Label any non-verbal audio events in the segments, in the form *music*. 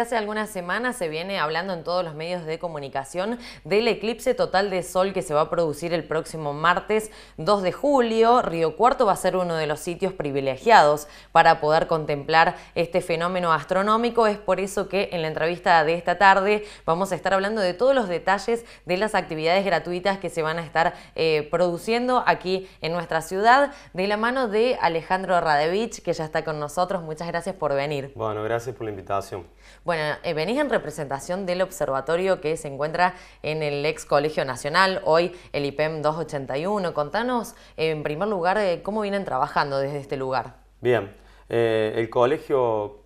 hace algunas semanas se viene hablando en todos los medios de comunicación del eclipse total de sol que se va a producir el próximo martes 2 de julio. Río Cuarto va a ser uno de los sitios privilegiados para poder contemplar este fenómeno astronómico. Es por eso que en la entrevista de esta tarde vamos a estar hablando de todos los detalles de las actividades gratuitas que se van a estar eh, produciendo aquí en nuestra ciudad de la mano de Alejandro Radevich que ya está con nosotros. Muchas gracias por venir. Bueno, gracias por la invitación. Bueno, eh, venís en representación del observatorio que se encuentra en el ex Colegio Nacional, hoy el IPEM 281. Contanos, en primer lugar, eh, cómo vienen trabajando desde este lugar. Bien, eh, el colegio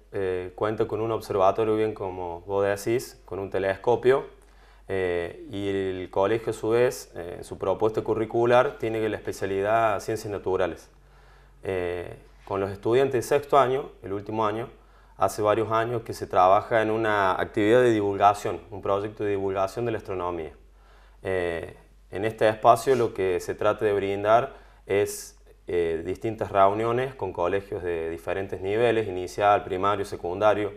cuenta con un observatorio, bien como vos decís, con un telescopio. y el colegio, a su vez, en su propuesta curricular, tiene la especialidad Ciencias Naturales. con los estudiantes de sexto año, el último año, hace varios años que se trabaja en una actividad de divulgación, un proyecto de divulgación de la astronomía. Eh, en este espacio lo que se trata de brindar es eh, distintas reuniones con colegios de diferentes niveles, inicial, primario, secundario,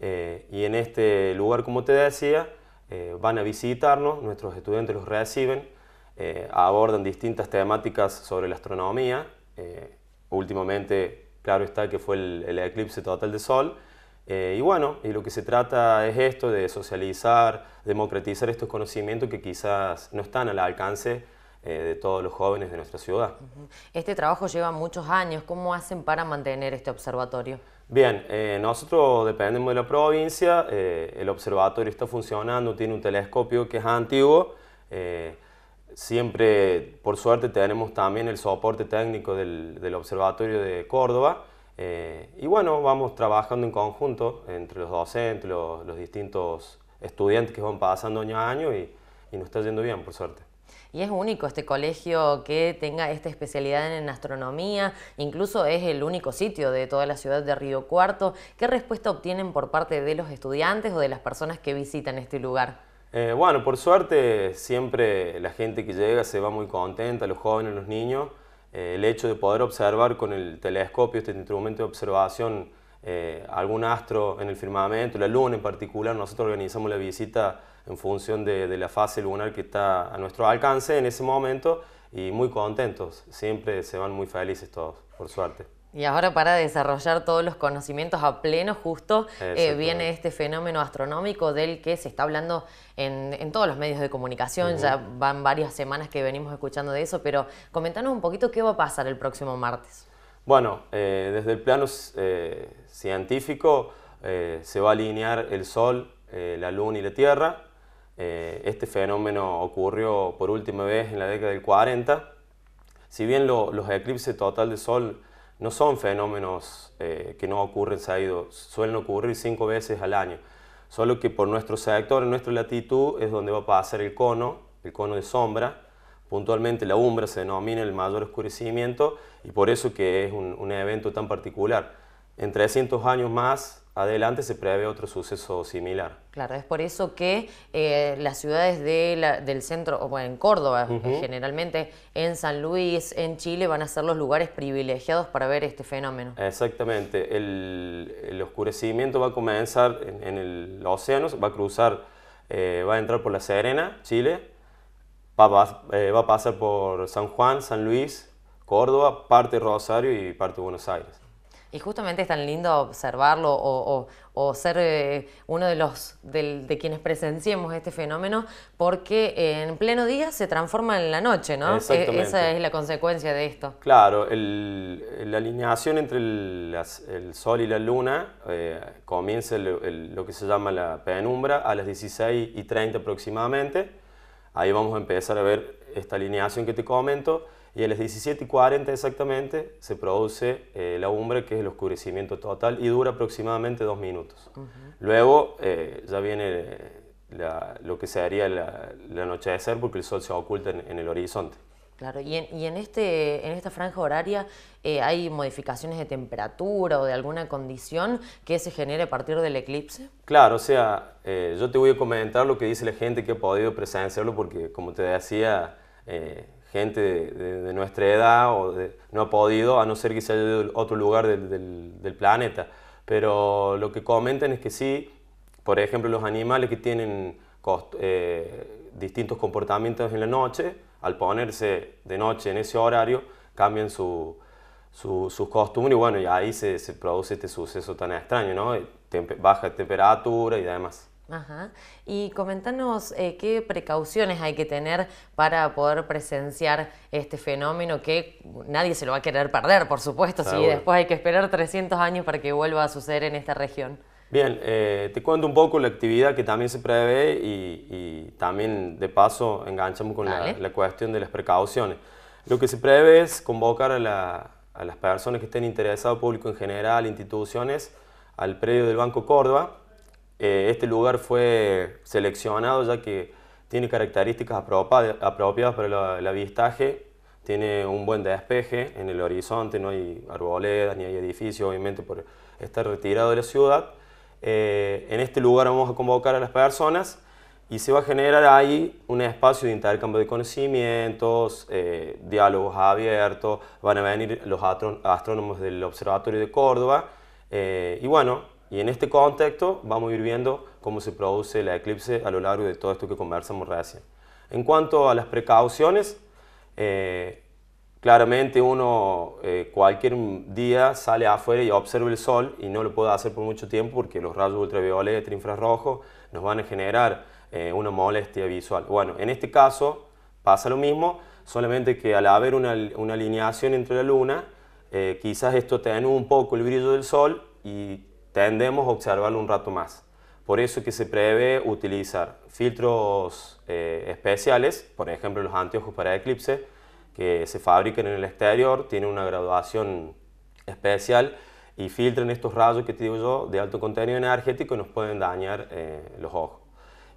eh, y en este lugar, como te decía, van a visitarnos, nuestros estudiantes los reciben, abordan distintas temáticas sobre la astronomía, últimamente claro está que fue el, eclipse total de Sol. Eh, y bueno, y lo que se trata es esto, de socializar, democratizar estos conocimientos que quizás no están al alcance eh, de todos los jóvenes de nuestra ciudad. Este trabajo lleva muchos años, ¿cómo hacen para mantener este observatorio? Bien, eh, nosotros dependemos de la provincia, el observatorio está funcionando, tiene un telescopio que es antiguo, siempre, por suerte, tenemos también el soporte técnico del, Observatorio de Córdoba. Eh, y bueno, vamos trabajando en conjunto entre los docentes, los, los distintos estudiantes que van pasando año a año y, y, nos está yendo bien, por suerte. Y es único este colegio que tenga esta especialidad en astronomía, incluso es el único sitio de toda la ciudad de Río Cuarto. ¿Qué respuesta obtienen por parte de los estudiantes o de las personas que visitan este lugar? Eh, bueno, por suerte siempre la gente que llega se va muy contenta, los jóvenes, los niños. Eh, el hecho de poder observar con el telescopio, este instrumento de observación, eh, algún astro en el firmamento, la luna en particular, nosotros organizamos la visita en función de la fase lunar que está a nuestro alcance en ese momento y muy contentos, siempre se van muy felices todos, por suerte. Y ahora para desarrollar todos los conocimientos a pleno, justo eh, viene este fenómeno astronómico del que se está hablando en, todos los medios de comunicación, ya van varias semanas que venimos escuchando de eso, pero comentanos un poquito qué va a pasar el próximo martes. Bueno, eh, desde el plano eh, científico se va a alinear el Sol, la Luna y la Tierra. este fenómeno ocurrió por última vez en la década del 40. Si bien los eclipses totales de Sol no son fenómenos eh, que no ocurren seguido, suelen ocurrir cinco veces al año. Solo que por nuestro sector, en nuestra latitud, es donde va a pasar el cono, el cono de sombra. Puntualmente la umbra se denomina el mayor oscurecimiento y por eso que es un, un evento tan particular. En 300 años más adelante se prevé otro suceso similar. Claro, es por eso que eh, las ciudades del centro, o en Córdoba eh, generalmente, en San Luis, en Chile, van a ser los lugares privilegiados para ver este fenómeno. Exactamente, el, oscurecimiento va a comenzar en, el océano, va a cruzar, eh, va a entrar por La Serena, Chile, va va a pasar por San Juan, San Luis, Córdoba, parte de Rosario y parte de Buenos Aires. Y justamente es tan lindo observarlo o, ser eh, uno de los de, quienes presenciemos este fenómeno, porque en pleno día se transforma en la noche, ¿no? E, esa es la consecuencia de esto. Claro, la alineación entre el, sol y la luna eh, comienza lo que se llama la penumbra a las 16 y 30 aproximadamente. Ahí vamos a empezar a ver esta alineación que te comento y a las 17 y 40 exactamente se produce eh, la umbra, que es el oscurecimiento total, y dura aproximadamente dos minutos. Luego eh, ya viene eh, lo que se daría la, la, noche de ser, porque el sol se oculta en, el horizonte. Claro, y en, y en, este, en esta franja horaria hay modificaciones de temperatura o de alguna condición que se genere a partir del eclipse. Claro, o sea, yo te voy a comentar lo que dice la gente que ha podido presenciarlo porque, como te decía, gente de, nuestra edad o no ha podido, a no ser que sea de otro lugar del, planeta. Pero lo que comentan es que sí, por ejemplo, los animales que tienen eh, distintos comportamientos en la noche, al ponerse de noche en ese horario, cambian sus costumbres y bueno, y ahí se, produce este suceso tan extraño, ¿no? baja temperatura y demás. Ajá. Y comentanos eh, qué precauciones hay que tener para poder presenciar este fenómeno que nadie se lo va a querer perder, por supuesto, si después hay que esperar 300 años para que vuelva a suceder en esta región. Bien, eh, te cuento un poco la actividad que también se prevé y, también de paso enganchamos con la, cuestión de las precauciones. Lo que se prevé es convocar a, a las personas que estén interesadas, público en general, instituciones, al predio del Banco Córdoba eh, este lugar fue seleccionado ya que tiene características apropiadas para el avistaje, tiene un buen despeje en el horizonte, no hay arboledas ni hay edificios, obviamente por estar retirado de la ciudad. Eh, en este lugar vamos a convocar a las personas y se va a generar ahí un espacio de intercambio de conocimientos, eh, diálogos abiertos, van a venir los astrónomos del Observatorio de Córdoba y bueno, y en este contexto vamos a ir viendo cómo se produce la eclipse a lo largo de todo esto que conversamos recién. En cuanto a las precauciones, eh, claramente uno eh, cualquier día sale afuera y observa el sol y no lo puede hacer por mucho tiempo porque los rayos ultravioleta, infrarrojos nos van a generar eh, una molestia visual. Bueno, en este caso pasa lo mismo, solamente que al haber una, alineación entre la luna, quizás esto te den un poco el brillo del sol y tendemos a observarlo un rato más. Por eso que se prevé utilizar filtros eh, especiales, por ejemplo los anteojos para eclipse, que se fabrican en el exterior, tienen una graduación especial y filtran estos rayos que te digo yo de alto contenido energético y nos pueden dañar eh, los ojos.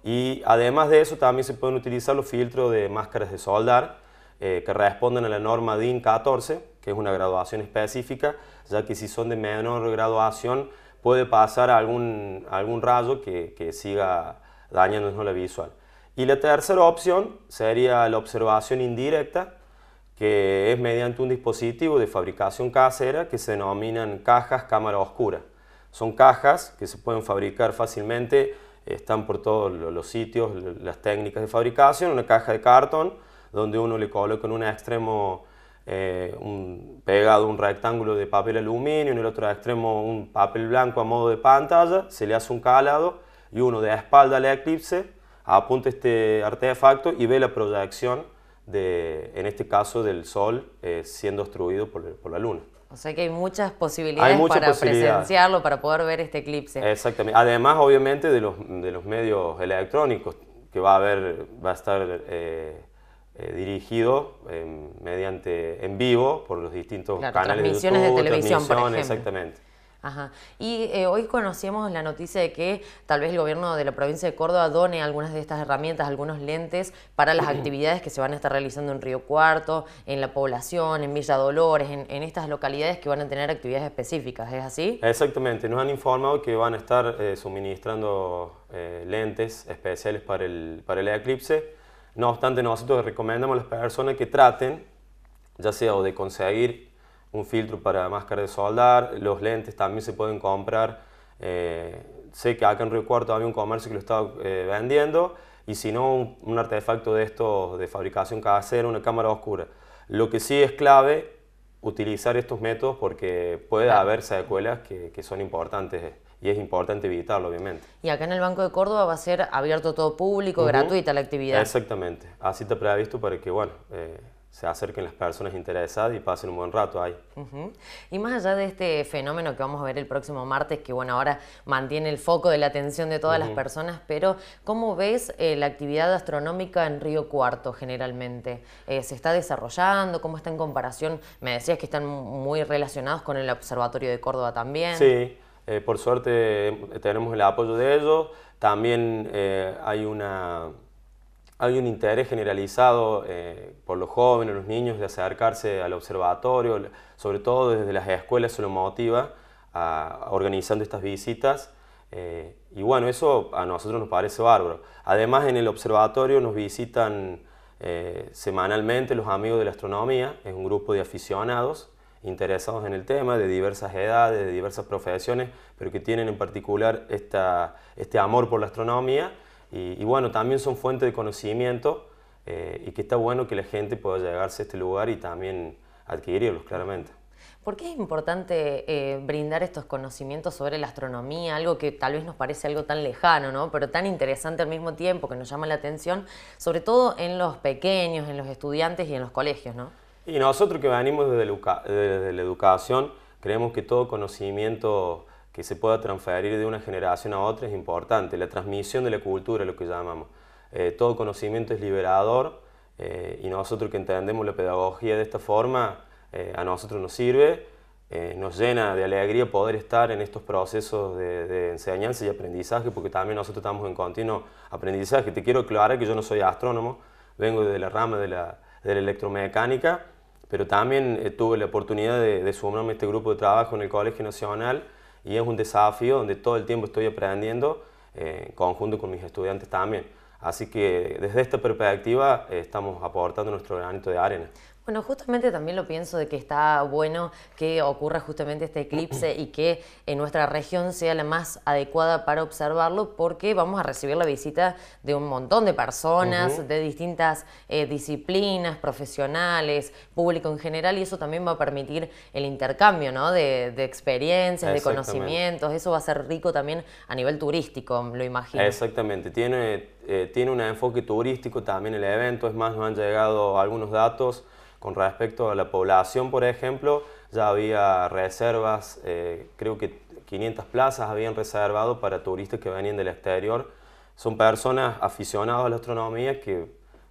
Y además de eso también se pueden utilizar los filtros de máscaras de soldar eh, que responden a la norma DIN 14, que es una graduación específica, ya que si son de menor graduación puede pasar algún, algún rayo que, que siga dañándonos la visual. Y la tercera opción sería la observación indirecta, que es mediante un dispositivo de fabricación casera que se denominan cajas cámara oscura. Son cajas que se pueden fabricar fácilmente, están por todos los sitios las técnicas de fabricación, una caja de cartón donde uno le coloca en un extremo eh, un, pegado un rectángulo de papel aluminio, en el otro extremo un papel blanco a modo de pantalla, se le hace un calado y uno de la espalda al eclipse apunta este artefacto y ve la proyección, de, en este caso, del Sol eh, siendo obstruido por, por la Luna. O sea que hay muchas posibilidades para presenciarlo, para poder ver este eclipse. Exactamente. Además, obviamente, de los, de los medios electrónicos, que va a haber, va a estar eh, eh, dirigido em, mediante en vivo por los distintos canales de, YouTube, de televisión, exactamente. Ajá. Y eh, hoy conocíamos la noticia de que tal vez el gobierno de la provincia de Córdoba done algunas de estas herramientas, algunos lentes para las *clears throat* actividades que se van a estar realizando en Río Cuarto, en la población, en Villa Dolores, en, estas localidades que van a tener actividades específicas, ¿es así? Exactamente, nos han informado que van a estar eh, suministrando lentes especiales para el, para el eclipse no obstante, nosotros recomendamos a las personas que traten, ya sea o de conseguir un filtro para máscara de soldar, los lentes también se pueden comprar. Eh, sé que acá en Río Cuarto había un comercio que lo estaba eh, vendiendo y si no, un, artefacto de esto de fabricación casera, una cámara oscura. Lo que sí es clave, utilizar estos métodos porque puede haber secuelas que son importantes eh, y es importante evitarlo, obviamente. Y acá en el Banco de Córdoba va a ser abierto todo público, gratuita la actividad. Exactamente, así está previsto para que, bueno, eh, se acerquen las personas interesadas y pasen un buen rato ahí. Y más allá de este fenómeno que vamos a ver el próximo martes, que bueno, ahora mantiene el foco de la atención de todas las personas, pero ¿cómo ves eh, la actividad astronómica en Río Cuarto generalmente? Eh, ¿Se está desarrollando? ¿Cómo está en comparación? Me decías que están muy relacionados con el Observatorio de Córdoba también. Sí. Eh, por suerte tenemos el apoyo de ellos. También eh, hay, una, hay un interés generalizado eh, por los jóvenes, los niños, de acercarse al observatorio, sobre todo desde las escuelas se lo motiva a, organizando estas visitas. y bueno, eso a nosotros nos parece bárbaro. Además, en el observatorio nos visitan semanalmente los amigos de la astronomía, es un grupo de aficionados interesados en el tema, de diversas edades, de diversas profesiones, pero que tienen en particular este amor por la astronomía y, bueno, también son fuente de conocimiento eh, y que está bueno que la gente pueda llegarse a este lugar y también adquirirlos claramente. ¿Por qué es importante eh, brindar estos conocimientos sobre la astronomía? Algo que tal vez nos parece algo tan lejano, ¿no? Pero tan interesante al mismo tiempo, que nos llama la atención, sobre todo en los pequeños, en los estudiantes y en los colegios, ¿no? Y nosotros que venimos desde, la, educación, creemos que todo conocimiento que se pueda transferir de una generación a otra es importante. La transmisión de la cultura, lo que llamamos. Eh, todo conocimiento es liberador eh, y nosotros que entendemos la pedagogía de esta forma, eh, a nosotros nos sirve, nos llena de alegría poder estar en estos procesos de, enseñanza y aprendizaje, porque también nosotros estamos en continuo aprendizaje. Te quiero aclarar que yo no soy astrónomo, vengo de la rama de la, de la electromecánica, pero también eh, tuve la oportunidad de, sumarme a este grupo de trabajo en el Colegio Nacional y es un desafío donde todo el tiempo estoy aprendiendo eh, en conjunto con mis estudiantes también. Así que desde esta perspectiva eh, estamos aportando nuestro granito de arena. Bueno, justamente también lo pienso de que está bueno que ocurra justamente este eclipse y que en nuestra región sea la más adecuada para observarlo porque vamos a recibir la visita de un montón de personas, de distintas eh, disciplinas, profesionales, público en general y eso también va a permitir el intercambio de, experiencias, de conocimientos, eso va a ser rico también a nivel turístico, lo imagino. Exactamente, tiene, eh, tiene un enfoque turístico también el evento, es más, nos han llegado algunos datos. Con respecto a la población, por ejemplo, ya había reservas, eh, creo que 500 plazas habían reservado para turistas que venían del exterior. Son personas aficionadas a la astronomía que,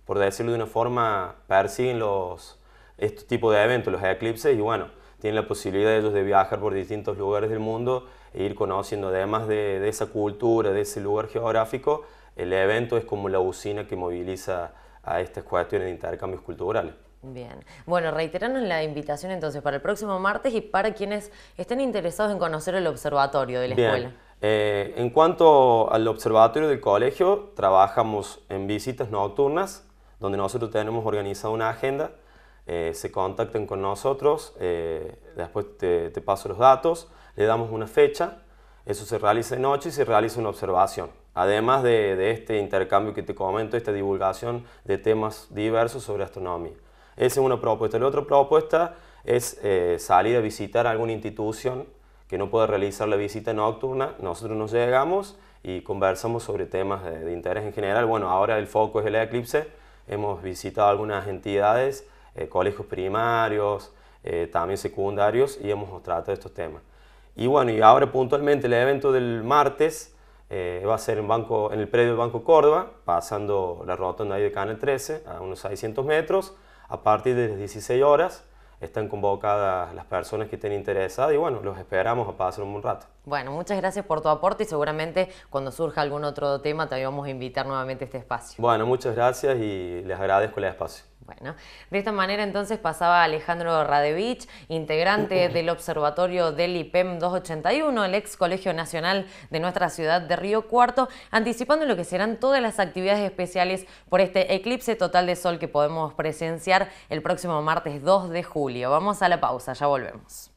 por decirlo de una forma, persiguen los, este tipo de eventos, los eclipses, y bueno, tienen la posibilidad ellos de viajar por distintos lugares del mundo e ir conociendo, además de, de esa cultura, de ese lugar geográfico, el evento es como la usina que moviliza a estas cuestiones de intercambios culturales. Bien. Bueno, reiterarnos la invitación entonces para el próximo martes y para quienes estén interesados en conocer el observatorio de la escuela. Eh, en cuanto al observatorio del colegio, trabajamos en visitas nocturnas, donde nosotros tenemos organizada una agenda. Eh, se contactan con nosotros, eh, después te, paso los datos, le damos una fecha, eso se realiza de noche y se realiza una observación. Además de, de este intercambio que te comento, esta divulgación de temas diversos sobre astronomía. Esa es una propuesta. La otra propuesta es eh, salir a visitar alguna institución que no puede realizar la visita nocturna. Nosotros nos llegamos y conversamos sobre temas de, interés en general. Bueno, ahora el foco es el eclipse. Hemos visitado algunas entidades, eh, colegios primarios, eh, también secundarios y hemos tratado estos temas. Y bueno, y ahora puntualmente el evento del martes va a ser en, banco, en el previo Banco Córdoba, pasando la rotonda ahí de Canal 13 a unos 600 metros. A partir de las 16 horas están convocadas las personas que estén interesadas y bueno, los esperamos a pasar un buen rato. Bueno, muchas gracias por tu aporte y seguramente cuando surja algún otro tema te vamos a invitar nuevamente a este espacio. Bueno, muchas gracias y les agradezco el espacio. Bueno, de esta manera entonces pasaba Alejandro Radevich, integrante *clears throat* del Observatorio del IPEM 281, el ex Colegio Nacional de nuestra ciudad de Río Cuarto, anticipando lo que serán todas las actividades especiales por este eclipse total de sol que podemos presenciar el próximo martes 2 de julio. Vamos a la pausa, ya volvemos.